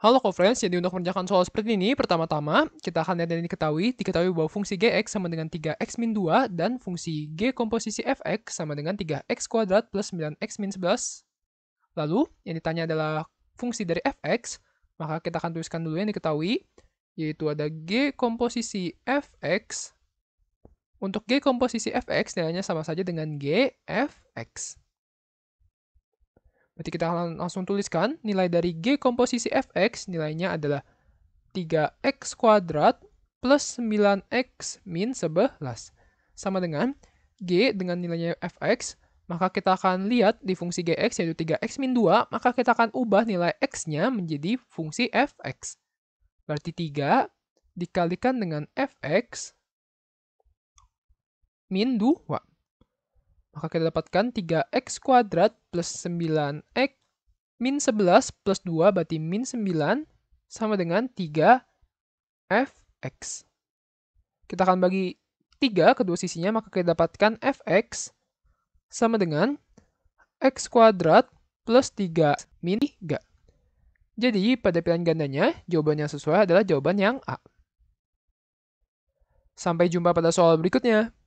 Halo co-friends, jadi untuk mengerjakan soal seperti ini, pertama-tama kita akan lihat dan diketahui, diketahui bahwa fungsi gx sama dengan 3x-2 dan fungsi g komposisi fx sama dengan 3x kuadrat plus 9x-11. Lalu, yang ditanya adalah fungsi dari fx, maka kita akan tuliskan dulu yang diketahui, yaitu ada g komposisi fx. Untuk g komposisi fx, nilainya sama saja dengan g fx. Berarti kita langsung tuliskan nilai dari G komposisi fx nilainya adalah 3x kuadrat plus 9x min 11. Sama dengan G dengan nilainya fx, maka kita akan lihat di fungsi gx yaitu 3x min 2, maka kita akan ubah nilai x-nya menjadi fungsi fx. Berarti 3 dikalikan dengan fx min 2. Maka kita dapatkan 3x kuadrat plus 9x min 11 plus 2 berarti min 9 sama dengan 3fx. Kita akan bagi 3 kedua sisinya, maka kita dapatkan fx sama dengan x kuadrat plus 3 min 3. Jadi, pada pilihan gandanya, jawaban yang sesuai adalah jawaban yang A. Sampai jumpa pada soal berikutnya.